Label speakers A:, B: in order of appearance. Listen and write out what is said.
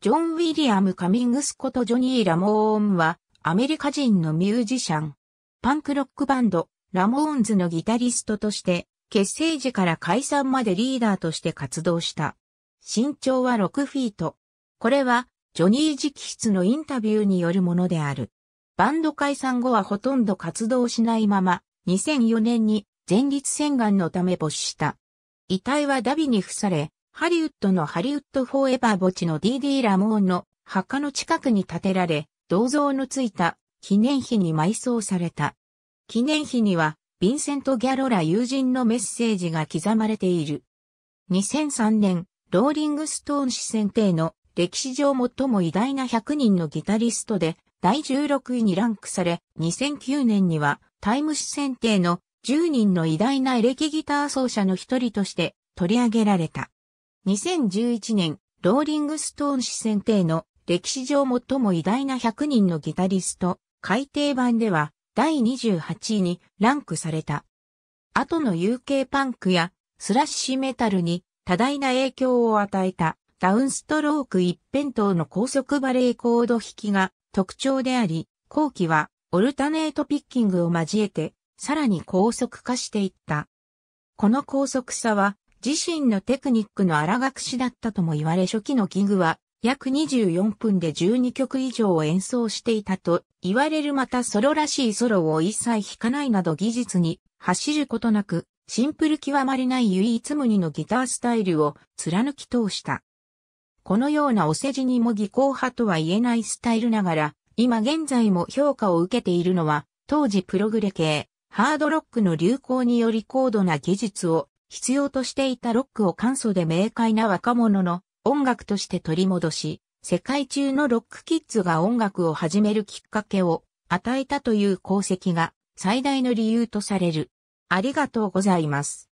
A: ジョン・ウィリアム・カミングスことジョニー・ラモーンは、アメリカ人のミュージシャン。パンクロックバンド、ラモーンズのギタリストとして、結成時から解散までリーダーとして活動した。身長は6フィート。これは、ジョニー直筆のインタビューによるものである。バンド解散後はほとんど活動しないまま、2004年に前立腺がんのため没した。遺体はダビに付され、ハリウッドのハリウッドフォーエバー墓地の DD ラモーンの墓の近くに建てられ、銅像のついた記念碑に埋葬された。記念碑には、ヴィンセント・ギャロラ友人のメッセージが刻まれている。2003年、ローリングストーン誌選定の歴史上最も偉大な100人のギタリストで第16位にランクされ、2009年にはタイム誌選定の10人の偉大なエレキギター奏者の一人として取り上げられた。2011年、ローリングストーン史選定の歴史上最も偉大な100人のギタリスト、改訂版では第28位にランクされた。後の UK パンクやスラッシュメタルに多大な影響を与えたダウンストローク一辺倒の高速バレーコード弾きが特徴であり、後期はオルタネートピッキングを交えてさらに高速化していった。この高速さは自身のテクニックの荒隠しだったとも言われ初期のギグは約24分で12曲以上を演奏していたと言われるまたソロらしいソロを一切弾かないなど技術に走ることなくシンプル極まりない唯一無二のギタースタイルを貫き通した。このようなお世辞にも技巧派とは言えないスタイルながら今現在も評価を受けているのは当時プログレ系ハードロックの流行により高度な技術を必要としていたロックを簡素で明快な若者の音楽として取り戻し、世界中のロックキッズが音楽を始めるきっかけを与えたという功績が最大の理由とされる。ありがとうございます。